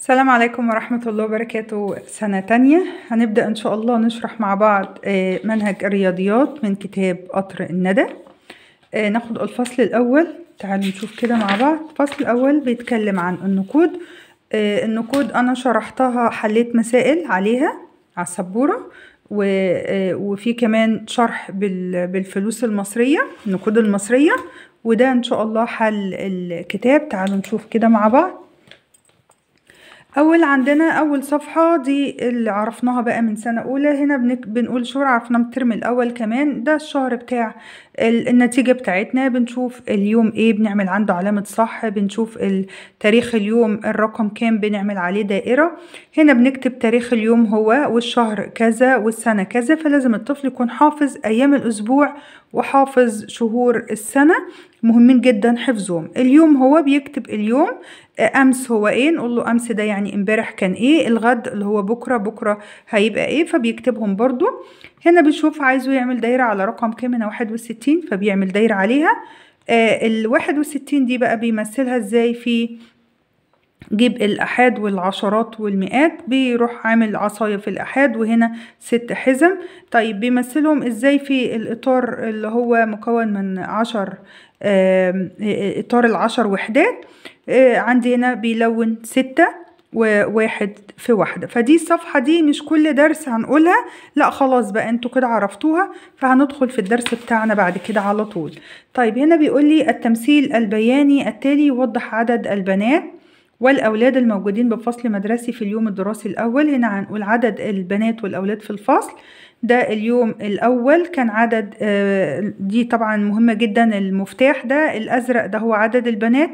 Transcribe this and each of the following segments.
السلام عليكم ورحمة الله وبركاته سنة تانية هنبدأ إن شاء الله نشرح مع بعض آه، منهج الرياضيات من كتاب قطر الندى آه، ناخد الفصل الأول تعالوا نشوف كده مع بعض الفصل الأول بيتكلم عن النقود آه، النقود أنا شرحتها حليت مسائل عليها على السبورة وفي كمان شرح بالفلوس المصرية النقود المصرية وده إن شاء الله حل الكتاب تعالوا نشوف كده مع بعض اول عندنا اول صفحة دي اللي عرفناها بقى من سنة اولى هنا بنك بنقول شهور عرفناه من الترم الاول كمان ده الشهر بتاع النتيجة بتاعتنا بنشوف اليوم ايه بنعمل عنده علامة صح بنشوف تاريخ اليوم الرقم كام بنعمل عليه دائرة هنا بنكتب تاريخ اليوم هو والشهر كذا والسنة كذا فلازم الطفل يكون حافظ ايام الاسبوع وحافظ شهور السنة مهمين جدا حفظهم اليوم هو بيكتب اليوم آه، امس هو ايه نقول له امس ده يعني امبارح كان ايه الغد اللي هو بكره بكره هيبقى ايه فبيكتبهم برضو هنا بيشوف عايزه يعمل دايره على رقم كام هنا 61 فبيعمل دايره عليها آه ال 61 دي بقى بيمثلها ازاي في جيب الأحاد والعشرات والمئات بيروح عامل عصاية في الأحاد وهنا ست حزم طيب بيمثلهم إزاي في الإطار اللي هو مكون من عشر اطار آه، العشر وحدات آه، عندي هنا بيلون ستة وواحد في واحدة فدي الصفحة دي مش كل درس هنقولها لا خلاص بقى انتوا كده عرفتوها فهندخل في الدرس بتاعنا بعد كده على طول طيب هنا بيقول لي التمثيل البياني التالي يوضح عدد البنات والأولاد الموجودين بفصل مدرسي في اليوم الدراسي الأول هنا هنقول عدد البنات والأولاد في الفصل ده اليوم الأول كان عدد آه، دي طبعا مهمة جدا المفتاح ده الأزرق ده هو عدد البنات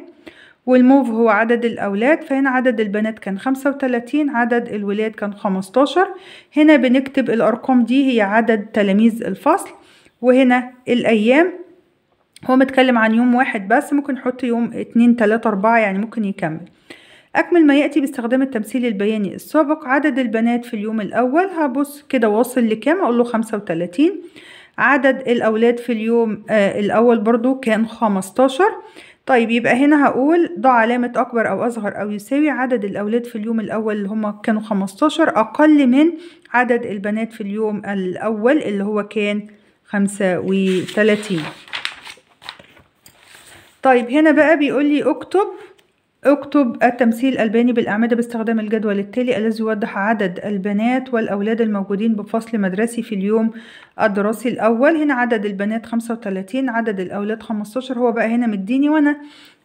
والموف هو عدد الأولاد فهنا عدد البنات كان خمسة وتلاتين عدد الولاد كان خمستاشر هنا بنكتب الأرقام دي هي عدد تلاميذ الفصل وهنا الأيام هو متكلم عن يوم واحد بس ممكن نحط يوم اتنين تلاتة أربعة يعني ممكن يكمل أكمل ما يأتي باستخدام التمثيل البياني السابق عدد البنات في اليوم الأول هبص كده واصل لكام أقول له خمسة عدد الأولاد في اليوم آه الأول برضو كان خمستاشر طيب يبقى هنا هقول ضع علامة أكبر أو أصغر أو يساوي عدد الأولاد في اليوم الأول اللي هما كانوا خمستاشر أقل من عدد البنات في اليوم الأول اللي هو كان خمسة طيب هنا بقى بيقول لي اكتب اكتب التمثيل الألباني بالأعمدة باستخدام الجدول التالي الذي يوضح عدد البنات والأولاد الموجودين بفصل مدرسي في اليوم الدراسي الأول هنا عدد البنات خمسة عدد الأولاد خمستاشر هو بقى هنا مديني وأنا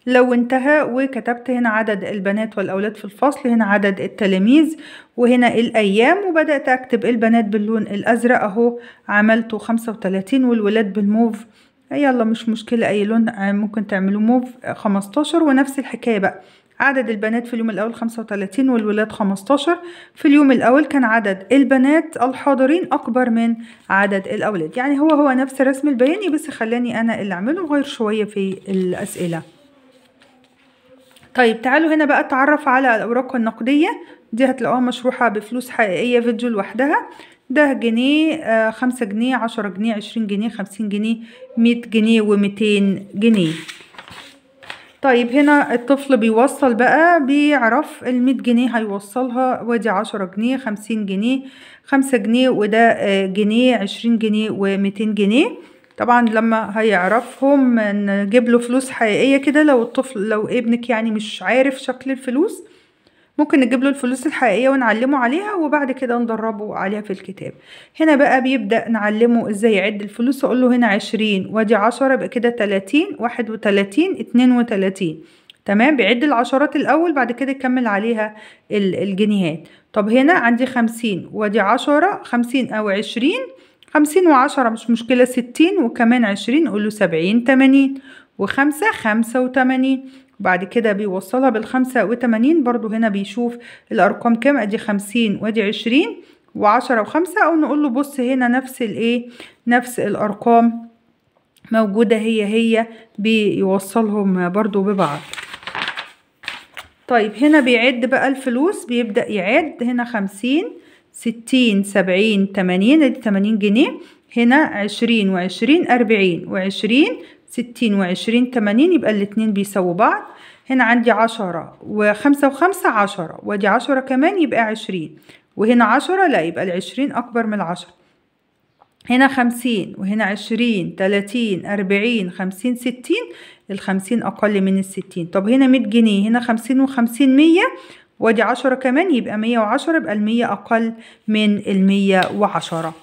لو انتهى وكتبت هنا عدد البنات والأولاد في الفصل هنا عدد التلاميذ وهنا الأيام وبدأت أكتب البنات باللون الأزرق أهو عملته خمسة والولاد بالموف آه، يلا مش مشكلة اي لون آه، ممكن تعملوا موف آه، خمستاشر ونفس الحكاية بقى عدد البنات في اليوم الأول خمسة وتلاتين والولاد خمستاشر في اليوم الأول كان عدد البنات الحاضرين أكبر من عدد الأولاد يعني هو هو نفس الرسم البياني بس خلاني أنا اللي أعمله غير شوية في الأسئلة طيب تعالوا هنا بقى اتعرف على الأوراق النقدية دي هتلاقوها مشروحة بفلوس حقيقية فيديو لوحدها ده جنيه آه خمسة جنيه عشرة جنيه عشرين جنيه خمسين جنيه مية جنيه وميتين جنيه طيب هنا الطفل بيوصل بقى بيعرف المية جنيه هيوصلها ودي عشرة جنيه خمسين جنيه خمسة جنيه وده آه، جنيه عشرين جنيه وميتين جنيه طبعا لما هيعرفهم نجيب له فلوس حقيقية كده لو الطفل لو ابنك يعني مش عارف شكل الفلوس ممكن نجيب له الفلوس الحقيقية ونعلمه عليها وبعد كده ندربه عليها في الكتاب هنا بقى بيبدأ نعلمه ازاي يعد الفلوس اقول له هنا عشرين وادي عشرة بقى كده تلاتين واحد وتلاتين اتنين وتلاتين تمام بيعد العشرات الاول بعد كده يكمل عليها الجنيهات طب هنا عندي خمسين وادي عشرة خمسين او عشرين خمسين وعشرة مش مشكلة ستين وكمان عشرين قوله سبعين تمانين وخمسة خمسة وتمانين بعد كده بيوصلها بالخمسة وتمانين برضو هنا بيشوف الأرقام كام أدي خمسين وأدي عشرين وعشرة وخمسة أو نقول له بص هنا نفس الإيه نفس الأرقام موجودة هي هي بيوصلهم برضو ببعض طيب هنا بيعد بقى الفلوس بيبدأ يعد هنا خمسين ستين سبعين تمانين ادي تمانين جنيه هنا عشرين وعشرين أربعين وعشرين ستين وعشرين تمانين يبقى الاتنين بيساووا بعض هنا عندي عشرة وخمسة وخمسة عشرة وادي عشرة كمان يبقى عشرين وهنا عشرة لا يبقى العشرين أكبر من العشرة هنا خمسين وهنا عشرين تلاتين أربعين خمسين ستين الخمسين أقل من الستين طب هنا مية جنيه هنا خمسين وخمسين مية وادي عشرة كمان يبقى مية وعشرة يبقى المية أقل من المية وعشرة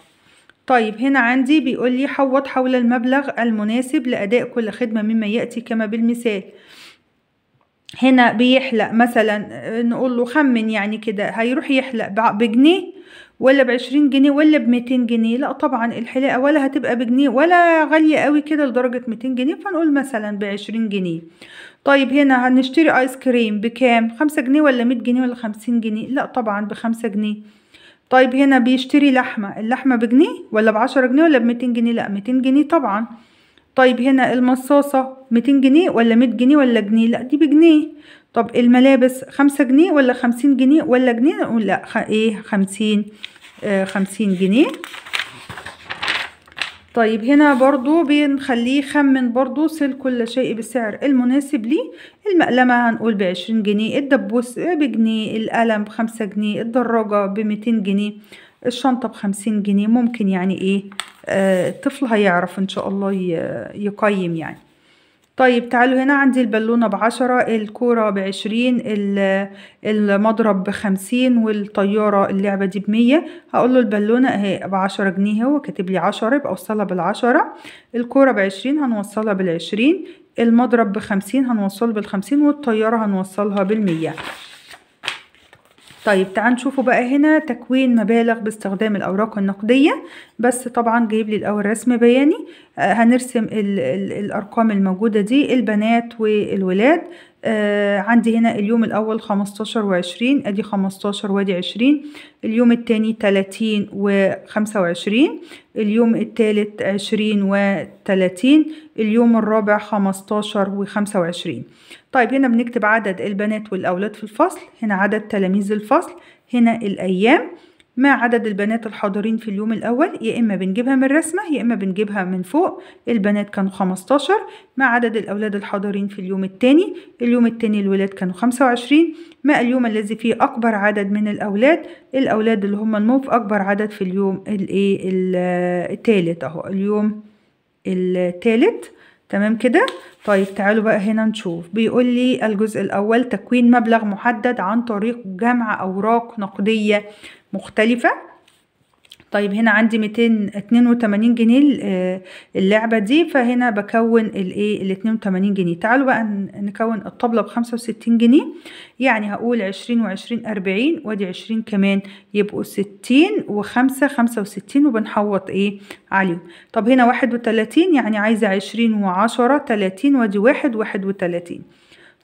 طيب هنا عندي بيقول لي حوض حول المبلغ المناسب لأداء كل خدمة مما يأتي كما بالمثال هنا بيحلق مثلا آه، نقول له خمن يعني كده هيروح يحلق بجنيه ولا بعشرين جنيه ولا بميتين جنيه لا طبعا الحلاقة ولا هتبقى بجنيه ولا غالية قوي كده لدرجة ميتين جنيه فنقول مثلا بعشرين جنيه طيب هنا هنشتري ايس كريم بكام خمسة جنيه ولا مية جنيه ولا خمسين جنيه لا طبعا بخمسة جنيه طيب هنا بيشتري لحمة اللحمة بجنيه ولا بعشرة جنيه ولا بميتين جنيه لا متين جنيه طبعا طيب هنا المصاصة متين جنيه ولا مت جنيه ولا جنيه لا دي بجنيه طب الملابس خمسة جنيه ولا خمسين جنيه ولا جنيه نقول لا ايه خمسين آه خمسين جنيه طيب هنا برضو بنخليه يخمن برضو سل كل شيء بسعر المناسب ليه المقلمة هنقول بعشرين جنيه الدبوس بجنيه القلم بخمسة جنيه الدراجة بميتين جنيه الشنطة بخمسين جنيه ممكن يعني ايه آه الطفل هيعرف ان شاء الله يقيم يعني طيب تعالوا هنا عندي البالونة بعشرة الكورة بعشرين المضرب بخمسين والطيارة اللعبة دي بمية هقول له البالونة اهي بعشرة جنيه هو كاتب لي عشرة يبقى اوصلها بالعشرة الكورة بعشرين هنوصلها بالعشرين المضرب بخمسين هنوصله بالخمسين والطيارة هنوصلها بالمية طيب تعال نشوفوا بقى هنا تكوين مبالغ باستخدام الأوراق النقدية بس طبعا جايب لي الأول رسم بياني آه، هنرسم الأرقام الموجودة دي البنات والولاد آه عندي هنا اليوم الأول خمستاشر وعشرين أدي خمستاشر وأدي عشرين اليوم التاني تلاتين وخمسة وعشرين اليوم التالت عشرين وتلاتين اليوم الرابع خمستاشر وخمسة وعشرين طيب هنا بنكتب عدد البنات والأولاد في الفصل هنا عدد تلاميذ الفصل هنا الأيام مع عدد البنات الحاضرين في اليوم الأول يا إما بنجيبها من الرسمة يا إما بنجيبها من فوق البنات كانوا 15 مع عدد الأولاد الحاضرين في اليوم الثاني اليوم الثاني الولاد كانوا 25 مع اليوم الذي فيه أكبر عدد من الأولاد الأولاد اللي هم الموف أكبر عدد في اليوم الإيه الثالث أهو اليوم الثالث تمام كده طيب تعالوا بقى هنا نشوف بيقول لي الجزء الاول تكوين مبلغ محدد عن طريق جمع اوراق نقديه مختلفه طيب هنا عندي 282 جنيه آه، اللعبة دي فهنا بكون الايه ال 82 إيه، جنيه تعالوا بقى نكون الطبلة ب 65 جنيه يعني هقول 20 و20 40 وادي 20 كمان يبقوا 60 و5 65 وبنحوط ايه عليهم طب هنا 31 يعني عايزة 20 و10 30 وادي 1 31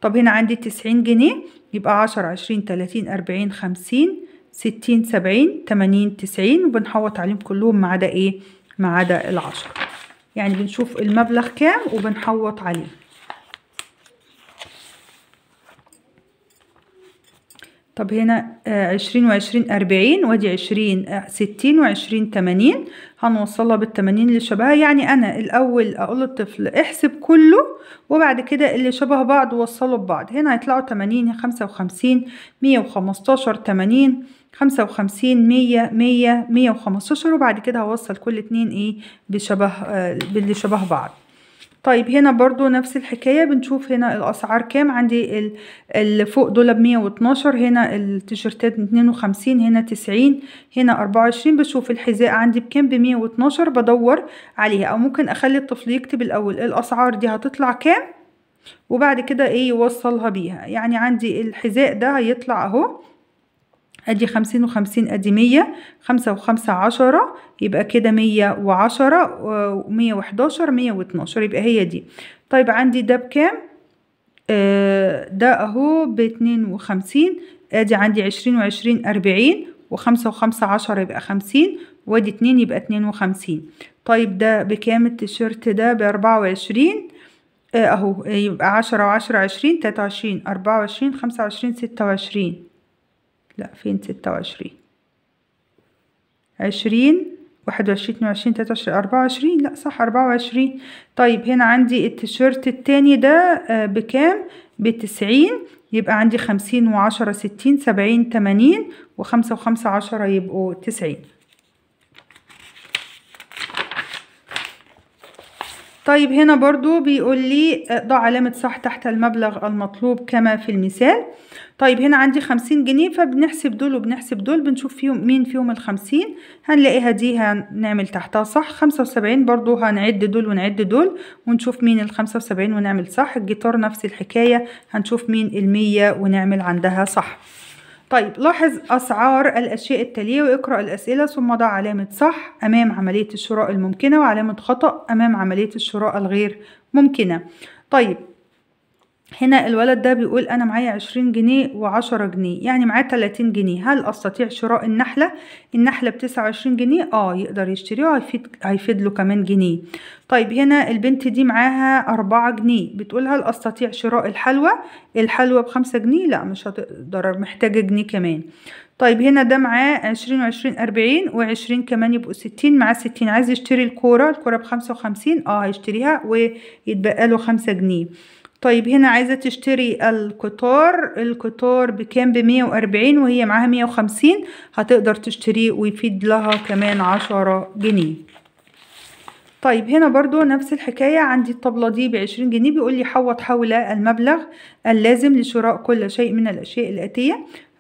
طب هنا عندي 90 جنيه يبقى 10 20 30 40 50 ستين سبعين تمانين تسعين وبنحوط عليهم كلهم ما عدا ايه ما عدا العشرة يعني بنشوف المبلغ كام وبنحوط عليه طب هنا آه، عشرين وعشرين أربعين ودي عشرين آه، ستين وعشرين تمانين هنوصلها بالتمانين اللي شبهها يعني أنا الأول أقول للطفل احسب كله وبعد كده اللي شبه بعض وصله ببعض هنا هيطلعوا تمانين خمسة وخمسين مية وخمستاشر تمانين خمسة وخمسين مية مية مية وخمستاشر وبعد كده هوصل كل اتنين ايه بشبه آه، باللي شبه بعض طيب هنا برضو نفس الحكاية بنشوف هنا الأسعار كام عندي اللي فوق دول بمية واتناشر هنا التيشيرتات اتنين وخمسين هنا تسعين هنا أربعة وعشرين بشوف الحذاء عندي بكام بمية واتناشر بدور عليها أو ممكن أخلي الطفل يكتب الأول الأسعار دي هتطلع كام وبعد كده ايه يوصلها بيها يعني عندي الحذاء ده هيطلع اهو ادي خمسين وخمسين ادي مية خمسة وخمسة عشرة يبقى كده مية وعشرة مية وحداشر مية واتناشر يبقى هي دي طيب عندي ده بكام آه، ده اهو باتنين وخمسين ادي عندي عشرين وعشرين اربعين وخمسة وخمسة عشرة يبقى خمسين وادي اتنين يبقى اتنين وخمسين طيب ده بكام التيشيرت ده باربعة وعشرين آه، اهو يبقى عشرة وعشرة عشرين تلاتة وعشرين اربعة وعشرين خمسة وعشرين ستة وعشرين لا فين ستة وعشرين عشرين واحد وعشرين اتنين وعشرين تلاتة وعشرين أربعة وعشرين لأ صح أربعة وعشرين طيب هنا عندي التيشيرت التاني ده آه، بكام بتسعين يبقى عندي خمسين وعشرة ستين سبعين تمانين وخمسة وخمسة عشرة يبقوا تسعين طيب هنا برضو بيقول لي آه، ضع علامة صح تحت المبلغ المطلوب كما في المثال طيب هنا عندي خمسين جنيه فبنحسب دول وبنحسب دول بنشوف فيهم مين فيهم الخمسين هنلاقيها دي هنعمل تحتها صح خمسة وسبعين برضو هنعد دول ونعد دول ونشوف مين الخمسة وسبعين ونعمل صح الجيتار نفس الحكاية هنشوف مين المية ونعمل عندها صح طيب لاحظ أسعار الأشياء التالية واقرأ الأسئلة ثم ضع علامة صح أمام عملية الشراء الممكنة وعلامة خطأ أمام عملية الشراء الغير ممكنة طيب هنا الولد ده بيقول انا معايا عشرين جنيه وعشرة جنيه يعني معاه تلاتين جنيه هل استطيع شراء النحلة النحلة بتسعة وعشرين جنيه اه يقدر يشتريها هيفيد هيفيد له كمان جنيه طيب هنا البنت دي معاها أربعة جنيه بتقول هل استطيع شراء الحلوى الحلوى بخمسة جنيه لا مش هتقدر محتاجة جنيه كمان طيب هنا ده معاه عشرين وعشرين أربعين وعشرين كمان يبقوا ستين معاه ستين عايز يشتري الكورة الكورة بخمسة وخمسين اه هيشتريها ويتبقى له خمسة جنيه طيب هنا عايزة تشتري القطار القطار بكام بمية وأربعين وهي معاها مية وخمسين هتقدر تشتريه ويفيد لها كمان عشرة جنيه طيب هنا برضو نفس الحكاية عندي الطبلة دي بعشرين جنيه بيقول لي حوط حول المبلغ اللازم لشراء كل شيء من الأشياء الآتية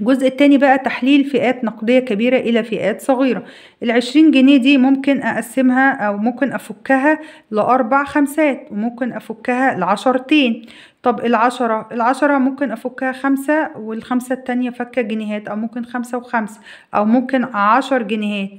الجزء التاني بقى تحليل فئات نقدية كبيرة إلى فئات صغيرة العشرين جنيه دي ممكن أقسمها أو ممكن أفكها لأربع خمسات وممكن أفكها لعشرتين طب العشرة العشرة ممكن أفكها خمسة والخمسة التانية فكة جنيهات أو ممكن خمسة وخمسة أو ممكن عشر جنيهات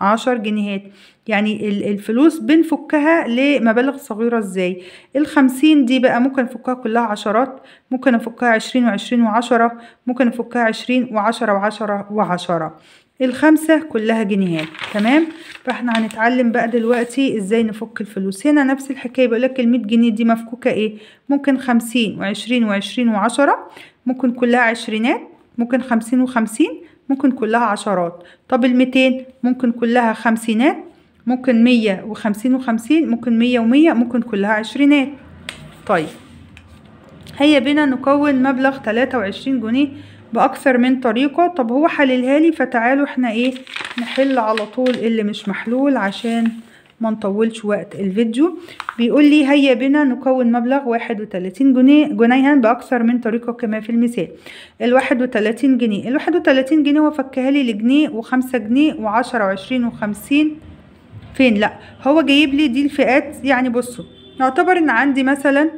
عشر جنيهات يعني الفلوس بنفكها لمبالغ صغيرة ازاي الخمسين دي بقى ممكن نفكها كلها عشرات ممكن نفكها عشرين وعشرين وعشرة ممكن نفكها عشرين وعشرة وعشرة وعشرة الخمسة كلها جنيهات تمام فاحنا هنتعلم بقى دلوقتي ازاي نفك الفلوس هنا نفس الحكاية بيقولك المية جنيه دي مفكوكة ايه ممكن خمسين وعشرين وعشرين وعشرة ممكن كلها عشرينات ممكن خمسين وخمسين ممكن كلها عشرات طب الميتين ممكن كلها خمسينات ممكن مية وخمسين وخمسين ممكن مية ومية ممكن كلها عشرينات طيب هيا بنا نكون مبلغ تلاتة وعشرين جنيه بأكثر من طريقة طب هو حللها لي فتعالوا احنا ايه نحل على طول اللي مش محلول عشان ما نطولش وقت الفيديو بيقول لي هيا بنا نكون مبلغ 31 جنيه جنيها باكثر من طريقه كما في المثال ال 31 جنيه ال 31 جنيه هو فكها لي لجنيه و5 جنيه و10 و20 و50 فين لا هو جايب لي دي الفئات يعني بصوا نعتبر ان عندي مثلا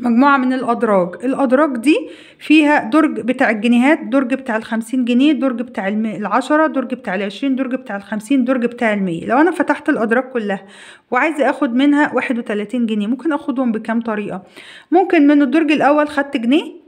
مجموعة من الأدراج الأدراج دي فيها درج بتاع الجنيهات درج بتاع الخمسين جنيه درج بتاع العشرة درج بتاع العشرين درج بتاع الخمسين درج بتاع المية لو أنا فتحت الأدراج كلها وعايزة أخد منها واحد وتلاتين جنيه ممكن أخدهم بكام طريقة ممكن من الدرج الأول خدت جنيه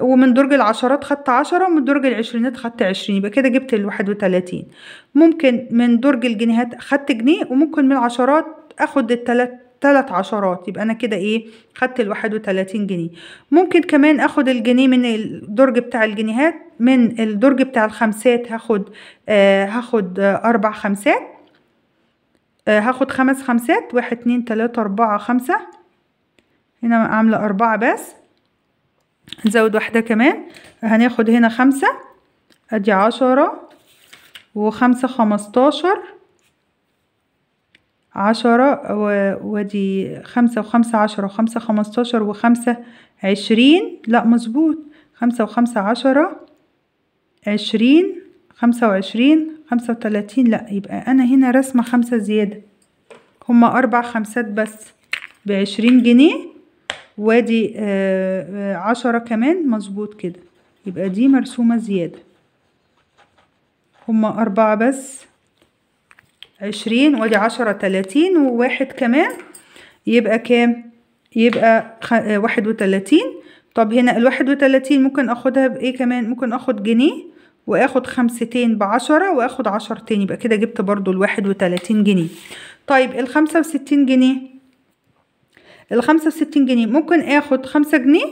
ومن درج العشرات خدت عشرة ومن درج العشرينات خدت عشرين يبقى كده جبت الواحد وتلاتين ممكن من درج الجنيهات خدت جنيه وممكن من العشرات اخد التلات تلات عشرات يبقى انا كده ايه خدت الواحد وتلاتين جنيه ممكن كمان اخد الجنيه من الدرج بتاع الجنيهات من الدرج بتاع الخمسات هاخد آه هاخد آه اربع خمسات آه هاخد خمس خمسات واحد اتنين تلاتة اربعة خمسة هنا عاملة اربعة بس نزود واحدة كمان هناخد هنا خمسة ادي عشرة وخمسة خمستاشر عشرة ودي خمسة وخمسة عشرة وخمسة خمستاشر وخمسة عشرين لا مظبوط خمسة وخمسة عشرة عشرين خمسة وعشرين خمسة وتلاتين لا يبقى أنا هنا رسمة خمسة زيادة هما أربع خمسات بس بعشرين جنيه وادي آه، آه، عشرة كمان مظبوط كده يبقى دي مرسومة زيادة هما أربعة بس عشرين وادي عشرة تلاتين وواحد كمان يبقى كام يبقى آه، واحد وتلاتين طب هنا الواحد وتلاتين ممكن اخدها بايه كمان ممكن اخد جنيه واخد خمستين بعشرة واخد عشرتين يبقى كده جبت برضو الواحد وتلاتين جنيه طيب الخمسة وستين جنيه الخمسة وستين جنيه ممكن اخد خمسة جنيه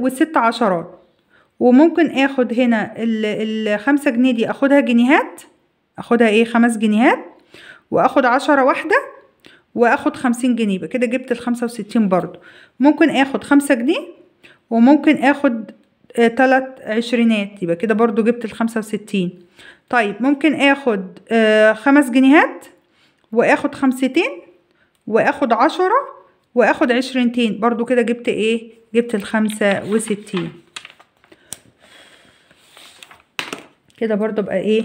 وست عشرات وممكن اخد هنا الخمسة جنيه دي اخدها جنيهات اخدها ايه خمس جنيهات واخد عشرة واحدة واخد خمسين جنيه يبقى كده جبت الخمسة وستين برضو ممكن اخد خمسة جنيه وممكن اخد آه، تلات عشرينات يبقى كده برضو جبت الخمسة وستين طيب ممكن اخد آه، خمس جنيهات واخد خمستين واخد عشرة واخد عشرينتين برضو كده جبت ايه جبت الخمسة وستين كده برضو بقى ايه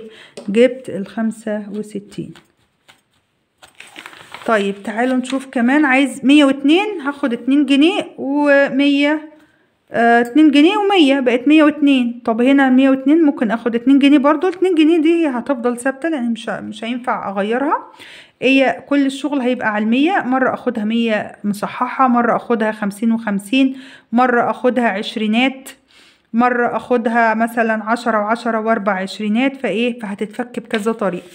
جبت الخمسة وستين طيب تعالوا نشوف كمان عايز مية واتنين هاخد اتنين جنيه ومية آه، اتنين جنيه ومية بقت مية واتنين طب هنا مية واتنين ممكن اخد اتنين جنيه برضو اتنين جنيه دي هتفضل ثابتة لان مش مش هينفع اغيرها هي كل الشغل هيبقى على المية مرة اخدها مية مصححة مرة اخدها خمسين وخمسين مرة اخدها عشرينات مرة اخدها مثلا عشرة وعشرة واربع عشرينات فايه فهتتفك بكذا طريقة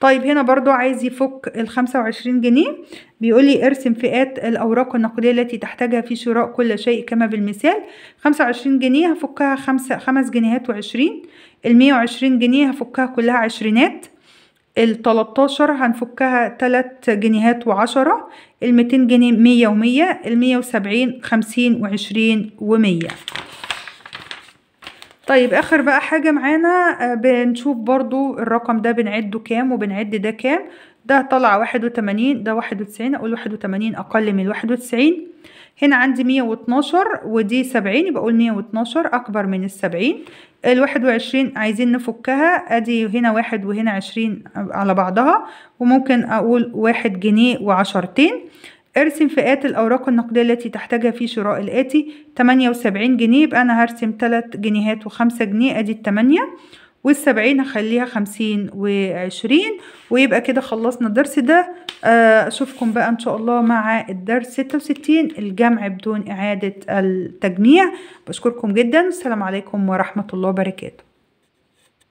طيب هنا برضو عايز يفك الخمسة وعشرين جنيه بيقولي ارسم فئات الأوراق النقدية التي تحتاجها في شراء كل شيء كما بالمثال خمسة وعشرين جنيه هفكها خمسة خمس جنيهات وعشرين المية وعشرين جنيه هفكها كلها عشرينات التلاتاشر هنفكها تلات جنيهات وعشرة الميتين جنيه مية ومية المية وسبعين خمسين وعشرين ومية طيب اخر بقى حاجة معانا آه، بنشوف برضو الرقم ده بنعده كام وبنعد ده كام ده طلع واحد وتمانين ده واحد وتسعين اقول واحد وتمانين اقل من الواحد وتسعين هنا عندي مية واتناشر ودي سبعين يبقى اقول مية واتناشر اكبر من السبعين الواحد وعشرين عايزين نفكها ادي هنا واحد وهنا عشرين على بعضها وممكن اقول واحد جنيه وعشرتين ارسم فئات الأوراق النقدية التي تحتاجها في شراء الآتي تمانية وسبعين جنيه يبقى أنا هرسم تلات جنيهات وخمسة جنيه أدي التمانية والسبعين هخليها خمسين وعشرين ويبقى كده خلصنا الدرس ده آه، أشوفكم بقى إن شاء الله مع الدرس ستة وستين الجمع بدون إعادة التجميع بشكركم جدا والسلام عليكم ورحمة الله وبركاته